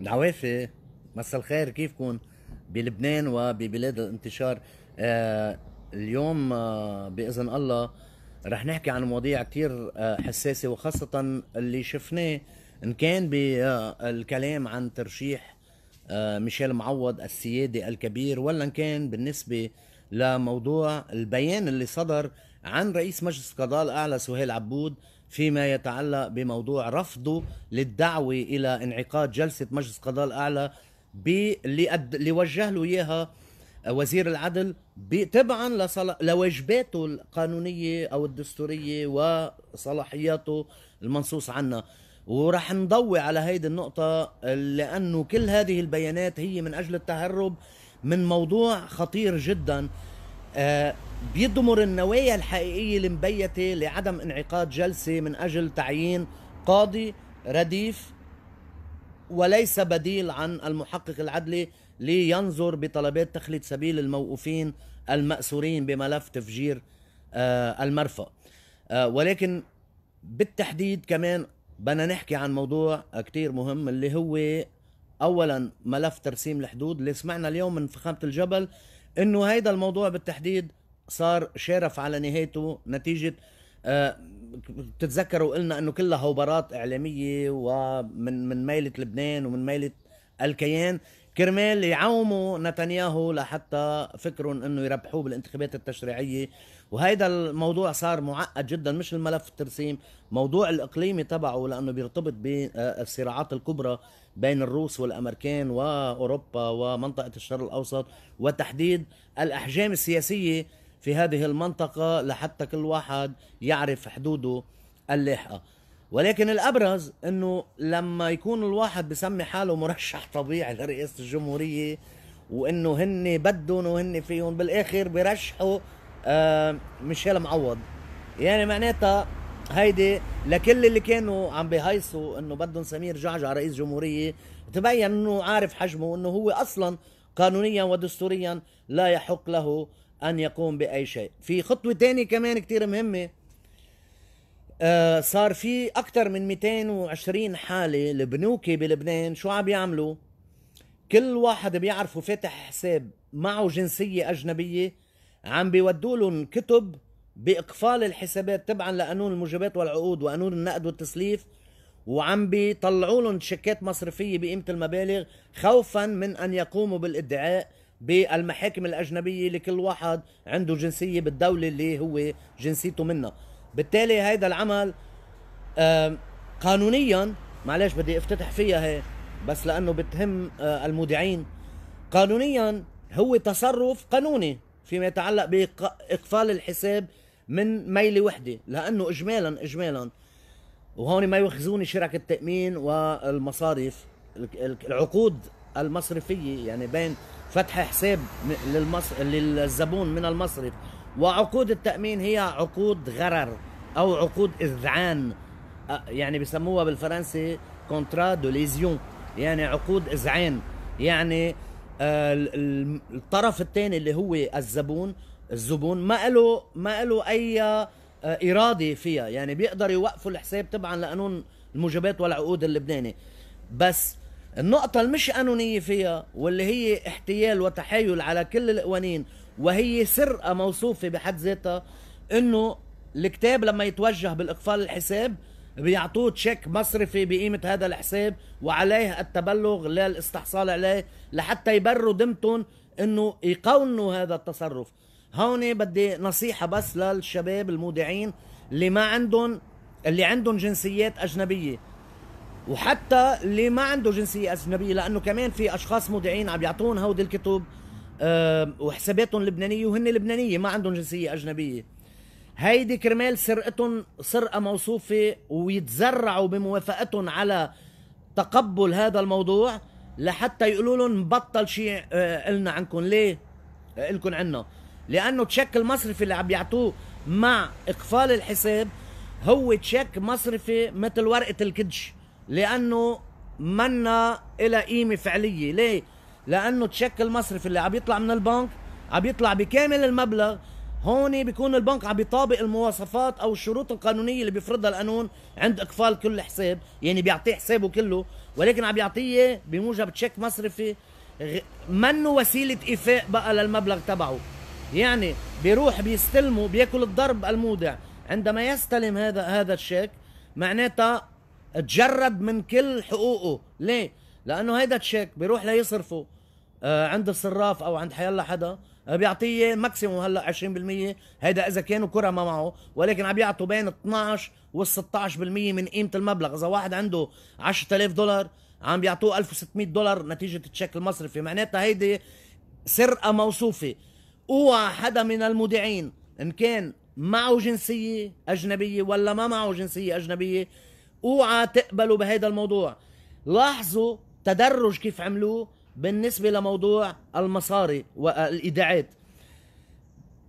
العوافي مساء الخير كيفكم بلبنان وببلاد الانتشار آه اليوم آه باذن الله رح نحكي عن مواضيع كثير آه حساسه وخاصه اللي شفناه ان كان بالكلام آه، عن ترشيح آه، ميشيل معوض السيادي الكبير ولا ان كان بالنسبه لموضوع البيان اللي صدر عن رئيس مجلس القضاء الاعلى سهيل عبود فيما يتعلق بموضوع رفضه للدعوة إلى انعقاد جلسة مجلس قضاء الأعلى اللي وجه له إياها وزير العدل تبعا لواجباته القانونية أو الدستورية وصلاحياته المنصوص عنها ورح نضوي على هيدي النقطة لأنه كل هذه البيانات هي من أجل التهرب من موضوع خطير جدا آه، بيضمر النوايا الحقيقيه المبيته لعدم انعقاد جلسه من اجل تعيين قاضي رديف وليس بديل عن المحقق العدلي لينظر بطلبات تخليد سبيل الموقوفين المأسورين بملف تفجير آه، المرفأ آه، ولكن بالتحديد كمان بدنا نحكي عن موضوع كتير مهم اللي هو اولا ملف ترسيم الحدود اللي سمعنا اليوم من فخامه الجبل انه هيدا الموضوع بالتحديد صار شارف على نهايته نتيجه آه، بتتذكروا قلنا انه كلها هوبرات اعلاميه ومن من ميله لبنان ومن ميله الكيان كرمال يعوموا نتنياهو لحتى فكرهم انه يربحوه بالانتخابات التشريعيه وهيدا الموضوع صار معقد جدا مش الملف الترسيم موضوع الاقليمي تبعه لانه بيرتبط بالصراعات آه، الكبرى بين الروس والامريكان واوروبا ومنطقه الشرق الاوسط وتحديد الاحجام السياسيه في هذه المنطقه لحتى كل واحد يعرف حدوده اللاحقه ولكن الابرز انه لما يكون الواحد بسمي حاله مرشح طبيعي لرئاسه الجمهوريه وانه هن بدهم وهن فيهم بالاخر برشحوا آه، ميشيل معوض يعني معناتها هيدي لكل اللي كانوا عم بهيصوا انه بدهم سمير جعجع رئيس جمهوريه تبين انه عارف حجمه انه هو اصلا قانونيا ودستوريا لا يحق له ان يقوم باي شيء في خطوه ثانيه كمان كثير مهمه آه صار في اكثر من 220 حاله البنوكي بلبنان شو عم يعملوا كل واحد بيعرفه فاتح حساب معه جنسيه اجنبيه عم بيودوا لهم كتب باقفال الحسابات تبعا لقانون الموجبات والعقود وقانون النقد والتسليف وعم بيطلعوا لهم شيكات مصرفيه بقيمه المبالغ خوفا من ان يقوموا بالادعاء بالمحاكم الاجنبيه لكل واحد عنده جنسيه بالدوله اللي هو جنسيته منها بالتالي هيدا العمل قانونيا معلش بدي افتتح فيها هي بس لانه بتهم المودعين قانونيا هو تصرف قانوني فيما يتعلق باقفال الحساب من ميله وحده لانه اجمالا اجمالا وهون ما يؤخذوني شرك التامين والمصارف العقود المصرفيه يعني بين فتح حساب للمص... للزبون من المصرف وعقود التامين هي عقود غرر او عقود اذعان يعني بسموها بالفرنسي كونترا دو ليزيون يعني عقود اذعان يعني آه، الطرف الثاني اللي هو الزبون الزبون ما له ما له اي آه، اراده فيها يعني بيقدر يوقفوا الحساب تبعا لقانون الموجبات والعقود اللبناني بس النقطة المش قانونية فيها واللي هي احتيال وتحايل على كل القوانين وهي سرقة موصوفة بحد ذاتها انه الكتاب لما يتوجه بالاقفال الحساب بيعطوه تشيك مصرفي بقيمة هذا الحساب وعليه التبلغ للاستحصال عليه لحتى يبروا دمتهم انه يقونوا هذا التصرف هون بدي نصيحة بس للشباب المودعين اللي ما عندهم اللي عندهم جنسيات أجنبية وحتى اللي ما عنده جنسية أجنبية لأنه كمان في أشخاص مودعين عم يعطون هودي الكتب آه، وحساباتهم لبنانية وهن لبنانية ما عندهم جنسية أجنبية هيدي كرمال سرقتهم سرقة موصوفة ويتزرعوا بموافقتهم على تقبل هذا الموضوع لحتى يقولوا لهم بطل شيء قلنا آه، عنكم ليه؟ آه، لكم عنا لانه تشيك المصرفي اللي عم يعطوه مع اقفال الحساب هو تشيك مصرفي مثل ورقه الكدش لانه منا إلى قيمه فعليه ليه؟ لانه تشيك المصرفي اللي عم يطلع من البنك عم يطلع بكامل المبلغ هون بيكون البنك عم بيطابق المواصفات او الشروط القانونيه اللي بيفرضها القانون عند اقفال كل حساب يعني بيعطيه حسابه كله ولكن عم بيعطيه بموجب تشيك مصرفي منه وسيله ايفاء بقى للمبلغ تبعه يعني بيروح بيستلمه بياكل الضرب المودع عندما يستلم هذا هذا الشيك معناتها تجرد من كل حقوقه ليه لانه هذا الشيك بيروح ليصرفه آه، عند الصراف او عند حيالله حدا أه، بيعطيه ماكسيموم هلا 20% هيدا اذا كانوا كره ما معه ولكن عم يعطوا بين 12 وال 16% من قيمه المبلغ اذا واحد عنده 10000 دولار عم بيعطوه 1600 دولار نتيجه التشيك المصرفي معناتها هيدي سرقه موصوفه اوعى حدا من المودعين ان كان معه جنسيه اجنبيه ولا ما معه جنسيه اجنبيه اوعى تقبلوا بهذا الموضوع لاحظوا تدرج كيف عملوه بالنسبة لموضوع المصاري والإيداعات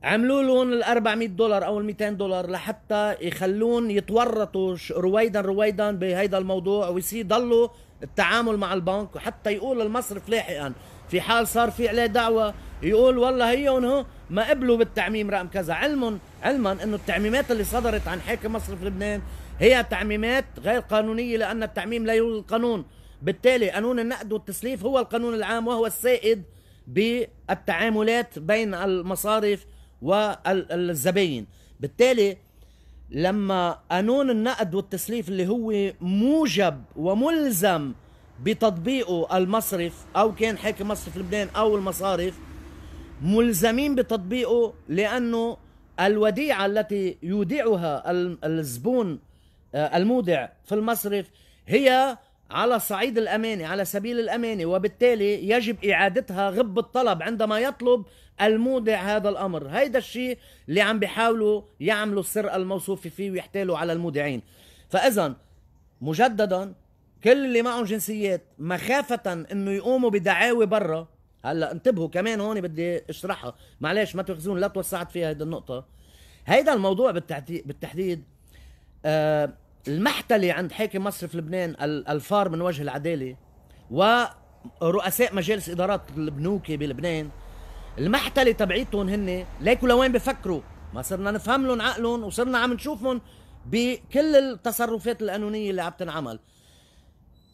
عملوا لهم ال 400 دولار او ال 200 دولار لحتى يخلون يتورطوا رويدا رويدا بهيدا الموضوع ويصير ضلوا التعامل مع البنك وحتى يقول المصرف لاحقا في حال صار في عليه دعوه يقول والله هي هو ما قبلوا بالتعميم رقم كذا علما علما انه التعميمات اللي صدرت عن حاكم مصرف لبنان هي تعميمات غير قانونيه لان التعميم لا يلغي القانون بالتالي قانون النقد والتسليف هو القانون العام وهو السائد بالتعاملات بين المصارف والزباين بالتالي لما قانون النقد والتسليف اللي هو موجب وملزم بتطبيقه المصرف او كان حاكم مصرف لبنان او المصارف ملزمين بتطبيقه لانه الوديعه التي يودعها الزبون آه، المودع في المصرف هي على صعيد الأمانة على سبيل الأمانة وبالتالي يجب إعادتها غب الطلب عندما يطلب المودع هذا الأمر هيدا الشيء اللي عم بيحاولوا يعملوا السرقة الموصوف فيه ويحتالوا على المودعين فإذا مجددا كل اللي معهم جنسيات مخافة انه يقوموا بدعاوي برا هلا انتبهوا كمان هون بدي اشرحها معلش ما تخزون لا توسعت فيها هيدي النقطة هيدا الموضوع بالتحديد بالتحديد آه المحتلة عند حاكم مصرف لبنان الفار من وجه العدالة ورؤساء مجالس إدارات البنوك بلبنان المحتلة تبعيتهم هن ليكوا لوين بفكروا ما صرنا نفهم لهم عقلهم وصرنا عم نشوفهم بكل التصرفات القانونية اللي عم تنعمل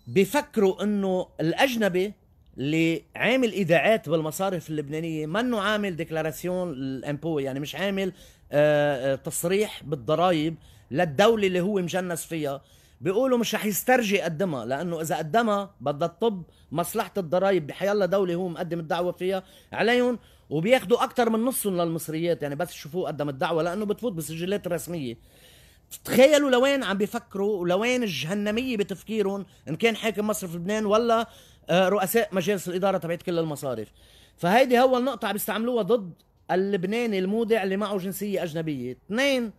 بفكروا انه الاجنبي اللي عامل ايداعات بالمصارف اللبنانيه منه عامل ديكلاراسيون الامبو يعني مش عامل آه، آه، تصريح بالضرائب للدولة اللي هو مجنس فيها بيقولوا مش رح يسترجي يقدمها لانه اذا قدمها بدها تطب مصلحه الضرائب بحيالله دوله هو مقدم الدعوه فيها عليهم وبياخذوا اكثر من نصهم للمصريات يعني بس شوفوه قدم الدعوه لانه بتفوت بالسجلات الرسميه تخيلوا لوين عم بيفكروا ولوين الجهنميه بتفكيرهم ان كان حاكم مصرف لبنان ولا آه، رؤساء مجالس الاداره تبعت كل المصارف فهيدي اول نقطه عم بيستعملوها ضد اللبناني المودع اللي معه جنسيه اجنبيه اثنين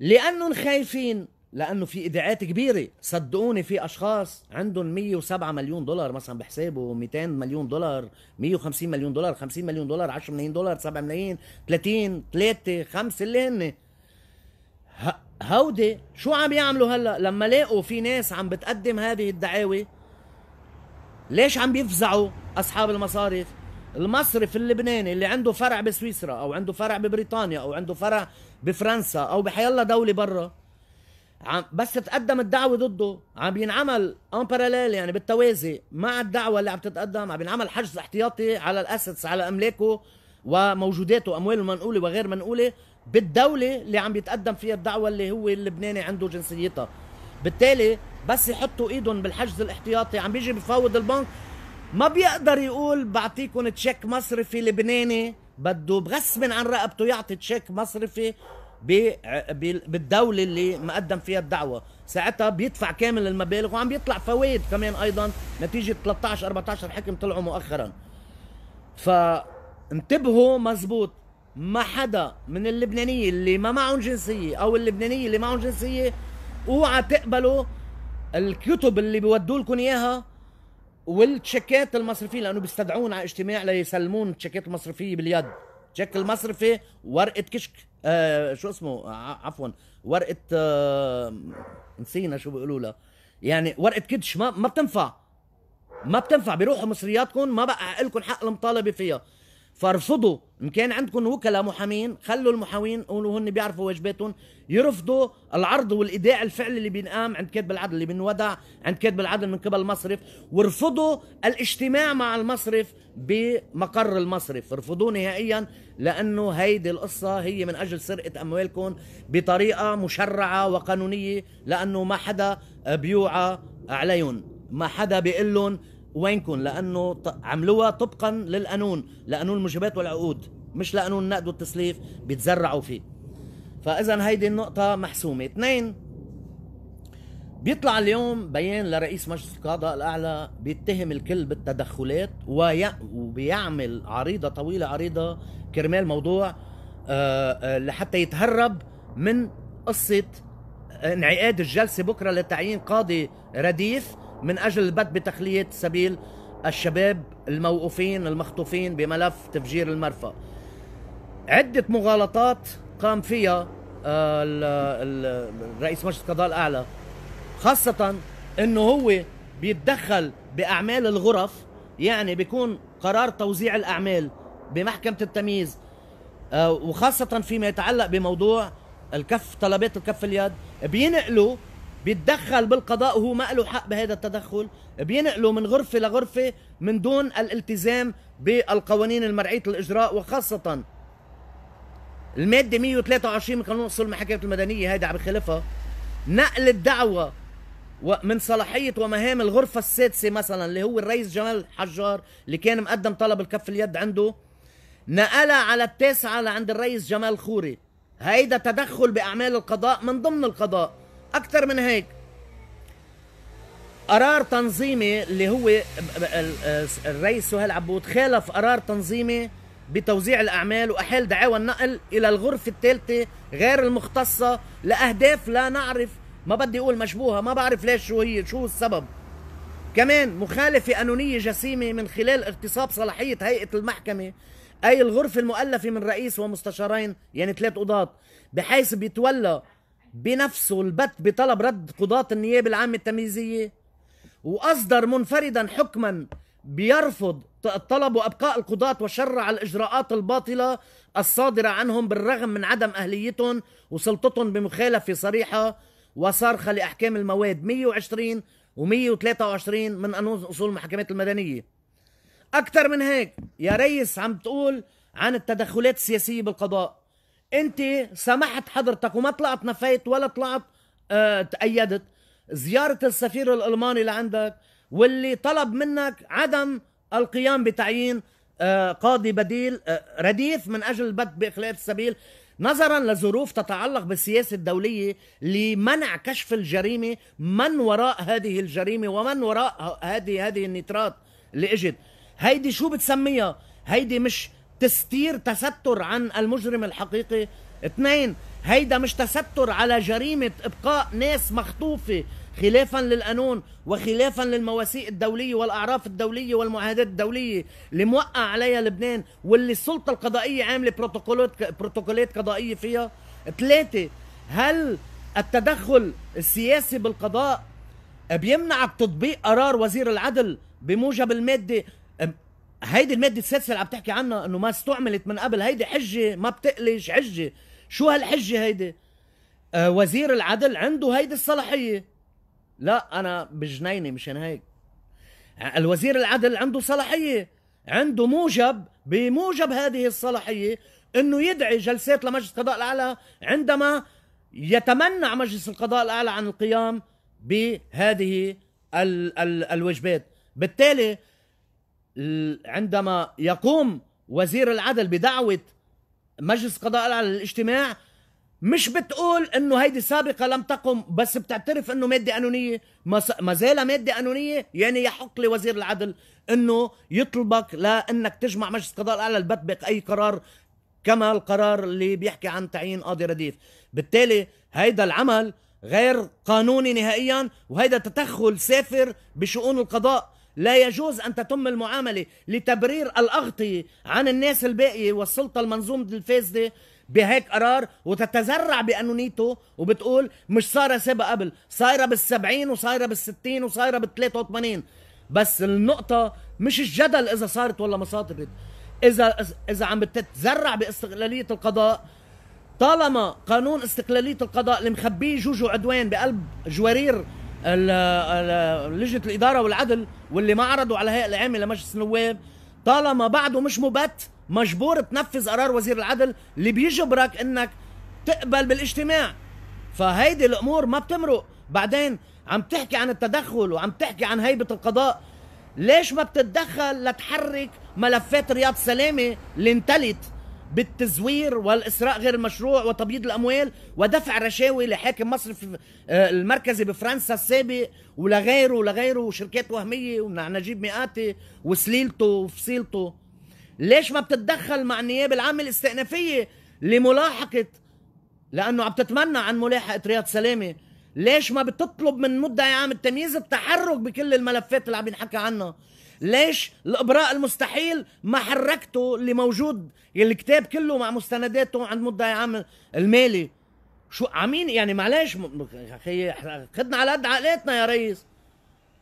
لانهم خايفين لانه في ايداعات كبيره صدقوني في اشخاص عندهم 107 مليون دولار مثلا بحسابه 200 مليون دولار 150 مليون دولار 50 مليون دولار 10 ملايين دولار 7 ملايين 30 3 5 اللي هن هودي شو عم يعملوا هلا لما لاقوا في ناس عم بتقدم هذه الدعاوي ليش عم بيفزعوا اصحاب المصارف المصرف اللبناني اللي عنده فرع بسويسرا او عنده فرع ببريطانيا او عنده فرع بفرنسا او الله دوله برا بس تقدم الدعوه ضده عم بينعمل ان باراليل يعني بالتوازي مع الدعوه اللي عم تتقدم عم بينعمل حجز احتياطي على الاسيتس على املاكه وموجوداته اموال المنقوله وغير منقوله بالدوله اللي عم بيتقدم فيها الدعوه اللي هو اللبناني عنده جنسيتها بالتالي بس يحطوا ايدهم بالحجز الاحتياطي عم بيجي بفاوض البنك ما بيقدر يقول بعطيكم تشيك مصرفي لبناني بده بغصب عن رقبته يعطي تشيك مصرفي بالدولة اللي مقدم فيها الدعوة ساعتها بيدفع كامل المبالغ وعم بيطلع فوائد كمان أيضا نتيجة 13 14 حكم طلعوا مؤخرا فانتبهوا مزبوط ما حدا من اللبنانية اللي ما معهم جنسية أو اللبنانية اللي معهم جنسية اوعى تقبلوا الكتب اللي بيودوا لكم اياها والتشيكات المصرفيه لانه بيستدعون على اجتماع ليسلمون التشيكات المصرفيه باليد تشيك المصرفي ورقه كشك آه شو اسمه آه، عفوا ورقه آه نسينا شو بيقولوا لها يعني ورقه كدش ما ما بتنفع ما بتنفع بيروحوا مصرياتكم ما بقى لكم حق المطالبه فيها فارفضوا ان كان عندكم وكلاء محامين خلوا المحامين هن بيعرفوا واجباتهم يرفضوا العرض والايداع الفعلي اللي بينقام عند كاتب العدل اللي بينودع عند كاتب العدل من قبل المصرف وارفضوا الاجتماع مع المصرف بمقر المصرف رفضوه نهائيا لانه هيدي القصه هي من اجل سرقه اموالكم بطريقه مشرعه وقانونيه لانه ما حدا بيوعى عليهم ما حدا بيقول لهم وينكم لانه عملوها طبقا للقانون لقانون الموجبات والعقود مش لقانون النقد والتسليف بيتزرعوا فيه فاذا هيدي النقطه محسومه اثنين بيطلع اليوم بيان لرئيس مجلس القضاء الاعلى بيتهم الكل بالتدخلات وبيعمل عريضه طويله عريضه كرمال موضوع آه، آه، لحتى يتهرب من قصه انعقاد الجلسه بكره لتعيين قاضي رديف من أجل البدء بتخلية سبيل الشباب الموقوفين المخطوفين بملف تفجير المرفأ عدة مغالطات قام فيها آه، رئيس مجلس القضاء الأعلى خاصة أنه هو بيتدخل بأعمال الغرف يعني بيكون قرار توزيع الأعمال بمحكمة التمييز آه، وخاصة فيما يتعلق بموضوع الكف طلبات الكف اليد بينقلوا بيتدخل بالقضاء وهو ما له حق بهذا التدخل بينقله من غرفه لغرفه من دون الالتزام بالقوانين المرعيه الاجراء وخاصه الماده 123 من قانون اصول المحاكم المدنيه هيدا عم يخالفها نقل الدعوه من صلاحيه ومهام الغرفه السادسه مثلا اللي هو الرئيس جمال حجار اللي كان مقدم طلب الكف اليد عنده نقلها على التاسعه لعند الرئيس جمال خوري هيدا تدخل باعمال القضاء من ضمن القضاء اكثر من هيك قرار تنظيمي اللي هو الرئيس سهيل عبود خالف قرار تنظيمي بتوزيع الاعمال واحال دعاوى النقل الى الغرفه الثالثه غير المختصه لاهداف لا نعرف ما بدي اقول مشبوهه ما بعرف ليش شو هي شو السبب كمان مخالفه قانونيه جسيمه من خلال اغتصاب صلاحيه هيئه المحكمه اي الغرفه المؤلفه من رئيس ومستشارين يعني ثلاث قضاة بحيث بيتولى بنفسه البت بطلب رد قضاة النيابة العامة التمييزية وأصدر منفردا حكما بيرفض الطلب وابقاء القضاة وشرع الاجراءات الباطله الصادره عنهم بالرغم من عدم اهليتهم وسلطتهم بمخالفه صريحه وصارخه لاحكام المواد 120 و123 من قانون اصول المحاكمات المدنيه. اكثر من هيك يا ريس عم تقول عن التدخلات السياسيه بالقضاء انت سمحت حضرتك وما طلعت نفيت ولا طلعت اه تأيدت زيارة السفير الألماني لعندك واللي طلب منك عدم القيام بتعيين اه قاضي بديل اه رديف من أجل البت بإخلاف السبيل نظرا لظروف تتعلق بالسياسه الدوليه لمنع كشف الجريمه من وراء هذه الجريمه ومن وراء هذه هذه النترات اللي اجت هيدي شو بتسميها هيدي مش تستير تستر عن المجرم الحقيقي اثنين هيدا مش تستر على جريمة إبقاء ناس مخطوفة خلافا للقانون وخلافا للمواثيق الدولية والأعراف الدولية والمعاهدات الدولية اللي موقع عليها لبنان واللي السلطة القضائية عاملة بروتوكولات بروتوكولات قضائية فيها ثلاثة هل التدخل السياسي بالقضاء بيمنعك تطبيق قرار وزير العدل بموجب المادة هيدي الماده السادسه اللي عم تحكي عنها انه ما استعملت من قبل هيدي حجه ما بتقلش حجه شو هالحجه هيدي آه وزير العدل عنده هيدي الصلاحيه لا انا بجنينه مشان هيك الوزير العدل عنده صلاحيه عنده موجب بموجب هذه الصلاحيه انه يدعي جلسات لمجلس القضاء الاعلى عندما يتمنع مجلس القضاء الاعلى عن القيام بهذه ال- الوجبات بالتالي عندما يقوم وزير العدل بدعوة مجلس قضاء على للاجتماع مش بتقول انه هيدي سابقه لم تقم بس بتعترف انه ماده قانونيه ما, زال ماده قانونيه يعني يحق لوزير العدل انه يطلبك لانك تجمع مجلس قضاء الاعلى لبطبق اي قرار كما القرار اللي بيحكي عن تعيين قاضي رديف بالتالي هيدا العمل غير قانوني نهائيا وهيدا تدخل سافر بشؤون القضاء لا يجوز أن تتم المعاملة لتبرير الأغطية عن الناس الباقية والسلطة المنظومة الفاسدة بهيك قرار وتتزرع بأنونيته وبتقول مش صايرة سابقة قبل صايرة بالسبعين وصايرة بالستين وصايرة بالثلاثة وثمانين بس النقطة مش الجدل إذا صارت ولا ما صارت إذا إذا عم بتتزرع باستقلالية القضاء طالما قانون استقلالية القضاء اللي مخبيه جوجو عدوان بقلب جوارير لجنه الاداره والعدل واللي ما عرضوا على الهيئه العامه لمجلس النواب طالما بعده مش مبت مجبور تنفذ قرار وزير العدل اللي بيجبرك انك تقبل بالاجتماع فهيدي الامور ما بتمرق بعدين عم تحكي عن التدخل وعم تحكي عن هيبه القضاء ليش ما بتتدخل لتحرك ملفات رياض سلامه اللي انتلت بالتزوير والإسراء غير المشروع وتبييض الأموال ودفع رشاوي لحاكم مصرف آه، المركزي بفرنسا السابق ولغيره ولغيره وشركات وهمية ونجيب مئاتي وسليلته وفصيلته ليش ما بتتدخل مع النيابة العامة الاستئنافية لملاحقة لأنه عم تتمنى عن ملاحقة رياض سلامة ليش ما بتطلب من مدعي عام التمييز التحرك بكل الملفات اللي عم ينحكى عنها ليش الابراء المستحيل ما حركته اللي موجود يعني الكتاب كله مع مستنداته عند مدعي عام المالي شو عمين يعني معلش اخي خدنا على قد عقلاتنا يا ريس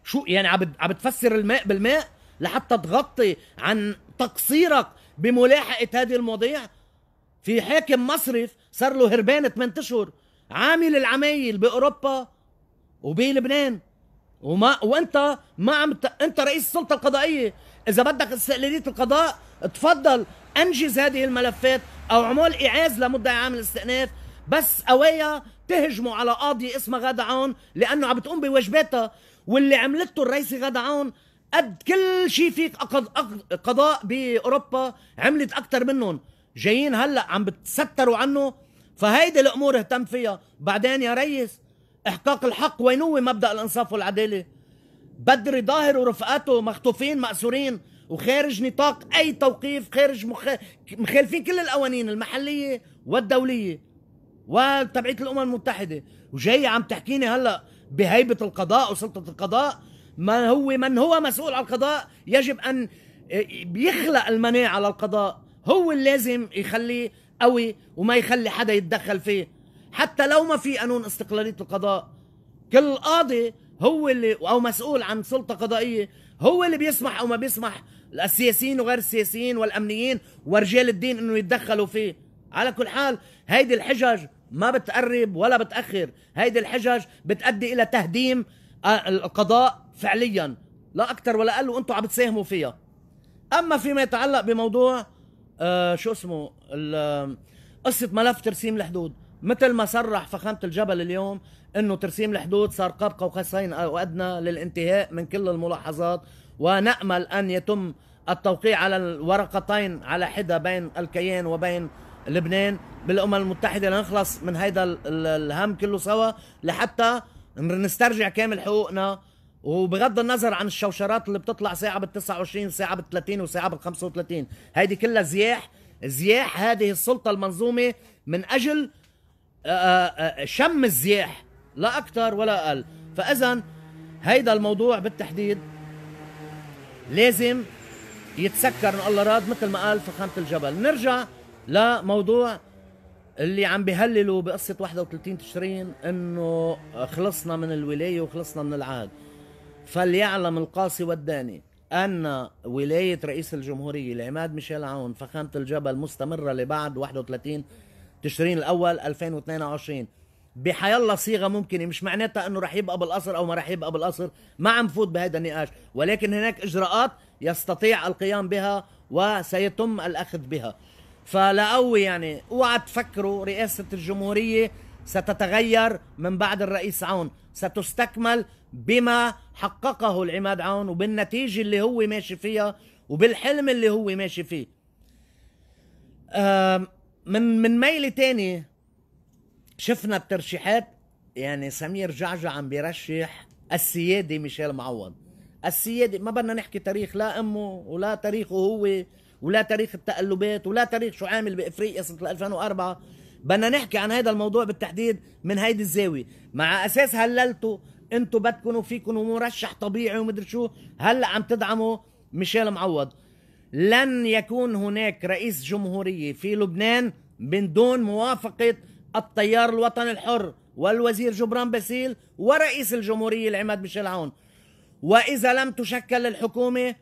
شو يعني عم عم بتفسر الماء بالماء لحتى تغطي عن تقصيرك بملاحقه هذه المواضيع في حاكم مصرف صار له هربان 8 اشهر عامل العمايل باوروبا وبلبنان وما وانت ما عم ت... انت رئيس السلطه القضائيه اذا بدك استقلاليه القضاء تفضل انجز هذه الملفات او اعمل اعاز لمدعي عام الاستئناف بس قوايا تهجموا على قاضي اسمها غادة عون لانه عم بتقوم بواجباتها واللي عملته الرئيس غادة عون قد كل شيء فيك أقض... أقض... قضاء باوروبا عملت اكثر منهم جايين هلا عم بتستروا عنه فهيدي الامور اهتم فيها بعدين يا ريس إحقاق الحق وين هو مبدأ الإنصاف والعدالة بدري ظاهر ورفقاته مخطوفين مأسورين وخارج نطاق أي توقيف خارج مخ... مخالفين كل القوانين المحلية والدولية وتبعية الأمم المتحدة وجاي عم تحكيني هلأ بهيبة القضاء وسلطة القضاء ما هو من هو مسؤول عن القضاء يجب أن بيخلق المناعة للقضاء هو اللي لازم يخليه قوي وما يخلي حدا يتدخل فيه حتى لو ما في قانون استقلاليه القضاء كل قاضي هو اللي او مسؤول عن سلطه قضائيه هو اللي بيسمح او ما بيسمح السياسيين وغير السياسيين والامنيين ورجال الدين انه يتدخلوا فيه على كل حال هيدي الحجج ما بتقرب ولا بتاخر هيدي الحجج بتؤدي الى تهديم آه، القضاء فعليا لا اكثر ولا اقل وانتم عم بتساهموا فيها اما فيما يتعلق بموضوع آه شو اسمه قصه ملف ترسيم الحدود مثل ما صرح فخامة الجبل اليوم انه ترسيم الحدود صار قاب قوسين او ادنى للانتهاء من كل الملاحظات ونامل ان يتم التوقيع على الورقتين على حدة بين الكيان وبين لبنان بالامم المتحدة لنخلص من هيدا الهم كله سوا لحتى نسترجع كامل حقوقنا وبغض النظر عن الشوشرات اللي بتطلع ساعة بال 29 ساعة بال 30 وساعة بال 35 هيدي كلها زياح زياح هذه السلطة المنظومة من أجل آه، آه، آه، شم الزياح لا اكثر ولا اقل فاذا هيدا الموضوع بالتحديد لازم يتسكر ان الله راد مثل ما قال فخامه الجبل نرجع لموضوع اللي عم بيهللوا بقصة 31 تشرين انه خلصنا من الولاية وخلصنا من العهد فليعلم القاصي والداني ان ولاية رئيس الجمهورية العماد ميشيل عون فخامة الجبل مستمرة لبعد 31 تشرين الاول 2022 بحيالله صيغه ممكنه مش معناتها انه رح يبقى بالقصر او ما رح يبقى بالقصر ما عم فوت بهذا النقاش ولكن هناك اجراءات يستطيع القيام بها وسيتم الاخذ بها فلاقوي يعني اوعى تفكروا رئاسه الجمهوريه ستتغير من بعد الرئيس عون ستستكمل بما حققه العماد عون وبالنتيجة اللي هو ماشي فيها وبالحلم اللي هو ماشي فيه من من ميلة تاني شفنا بترشيحات يعني سمير جعجع عم بيرشح السيادة ميشيل معوض السيادة ما بدنا نحكي تاريخ لا امه ولا تاريخه هو ولا تاريخ التقلبات ولا تاريخ شو عامل بافريقيا سنه 2004 بدنا نحكي عن هذا الموضوع بالتحديد من هيدي الزاويه مع اساس هللته انتم بدكم وفيكم ومرشح طبيعي ومدري شو هلا عم تدعموا ميشيل معوض لن يكون هناك رئيس جمهورية في لبنان من دون موافقة التيار الوطني الحر والوزير جبران باسيل ورئيس الجمهورية العماد ميشيل عون وإذا لم تشكل الحكومة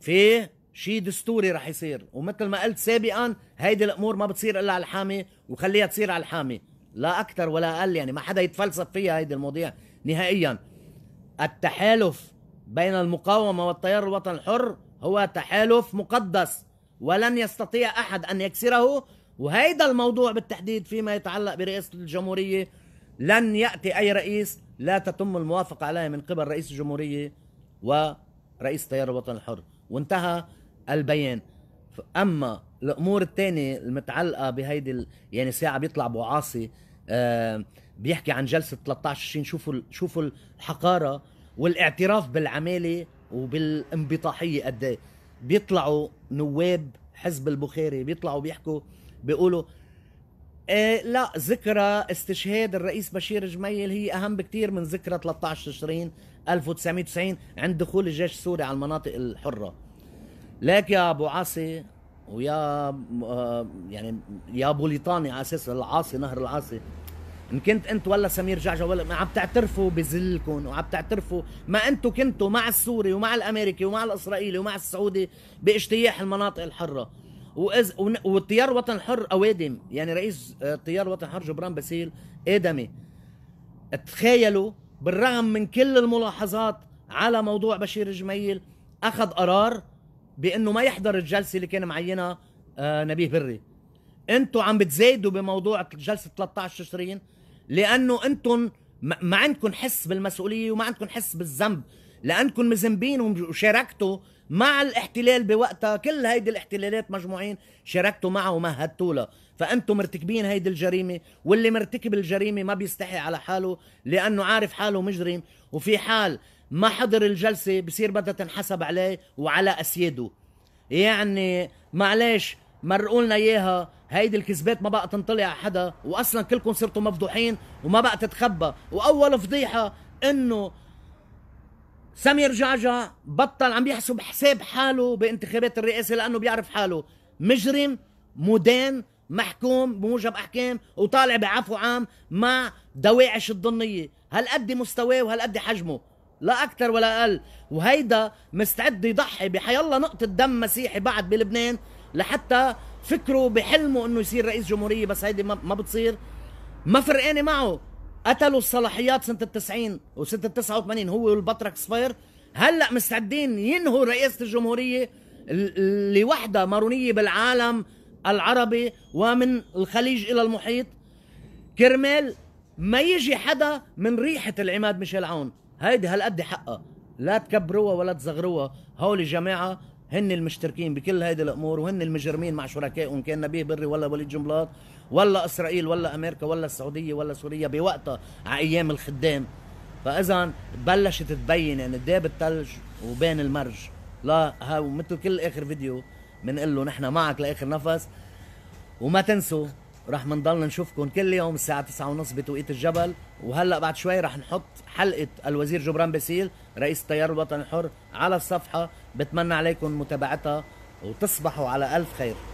في شيء دستوري رح يصير ومثل ما قلت سابقا هيدي الأمور ما بتصير إلا على الحامي وخليها تصير على الحامي لا أكثر ولا أقل يعني ما حدا يتفلسف فيها هيدي المواضيع نهائيا التحالف بين المقاومة والتيار الوطني الحر هو تحالف مقدس ولن يستطيع أحد أن يكسره وهيدا الموضوع بالتحديد فيما يتعلق برئاسة الجمهورية لن يأتي أي رئيس لا تتم الموافقة عليه من قبل رئيس الجمهورية ورئيس تيار الوطن الحر وانتهى البيان أما الأمور الثانية المتعلقة بهيدي ال... يعني ساعة بيطلع أبو عاصي آه بيحكي عن جلسة 13 شوفوا شوفوا الحقارة والاعتراف بالعمالة وبالانبطاحيه قد ايه بيطلعوا نواب حزب البخاري بيطلعوا بيحكوا بيقولوا إيه لا ذكرى استشهاد الرئيس بشير جميل هي اهم بكثير من ذكرى 13 تشرين 1990 عند دخول الجيش السوري على المناطق الحره لك يا ابو عاصي ويا آه، يعني يا بوليطاني على اساس العاصي نهر العاصي ان كنت انت ولا سمير جعجع ولا عم تعترفوا بذلكم وعم تعترفوا ما انتم كنتوا مع السوري ومع الامريكي ومع الاسرائيلي ومع السعودي باجتياح المناطق الحره وإز... والتيار الوطني الحر اوادم يعني رئيس التيار آه، الوطن الحر جبران باسيل ادمي تخيلوا بالرغم من كل الملاحظات على موضوع بشير جميل اخذ قرار بانه ما يحضر الجلسه اللي كان معينها آه، نبيه بري انتوا عم بتزايدوا بموضوع جلسه 13 تشرين لانه انتم ما عندكم حس بالمسؤوليه وما عندكم حس بالذنب لانكم مذنبين وشاركتوا مع الاحتلال بوقتها كل هيدي الاحتلالات مجموعين شاركتوا معه ومهدتوا له فانتم مرتكبين هيدي الجريمه واللي مرتكب الجريمه ما بيستحي على حاله لانه عارف حاله مجرم وفي حال ما حضر الجلسه بصير بدها تنحسب عليه وعلى اسياده يعني معلش مرقولنا اياها هيدي الكذبات ما بقى تنطلع حدا واصلا كلكم صرتوا مفضوحين وما بقى تتخبى واول فضيحه انه سمير جعجع بطل عم يحسب حساب حاله بانتخابات الرئاسه لانه بيعرف حاله مجرم مدان محكوم بموجب احكام وطالع بعفو عام مع دواعش الضنيه هالقد مستواه وهالقد حجمه لا اكثر ولا اقل وهيدا مستعد يضحي بحي الله نقطه دم مسيحي بعد بلبنان لحتى فكره بحلمه انه يصير رئيس جمهوريه بس هيدي ما بتصير ما فرقانه معه قتلوا الصلاحيات سنه التسعين وسنه التسعة وثمانين هو والبطرك صفير هلا مستعدين ينهوا رئاسه الجمهوريه لوحده مارونيه بالعالم العربي ومن الخليج الى المحيط كرمال ما يجي حدا من ريحه العماد ميشيل عون هيدي هالقد حقها لا تكبروها ولا تزغروها هول جماعه هن المشتركين بكل هيدي الامور وهن المجرمين مع شركائهم كان نبيه بري ولا وليد جنبلاط ولا اسرائيل ولا امريكا ولا السعوديه ولا سوريا بوقتها على ايام الخدام فاذا بلشت تبين يعني داب الثلج وبين المرج لا ها ومثل كل اخر فيديو بنقول له نحن معك لاخر نفس وما تنسوا رح منضلنا نشوفكم كل يوم الساعة 9:30 بتوقيت الجبل وهلا بعد شوي رح نحط حلقة الوزير جبران باسيل رئيس التيار الوطني الحر على الصفحة بتمنى عليكم متابعتها وتصبحوا على ألف خير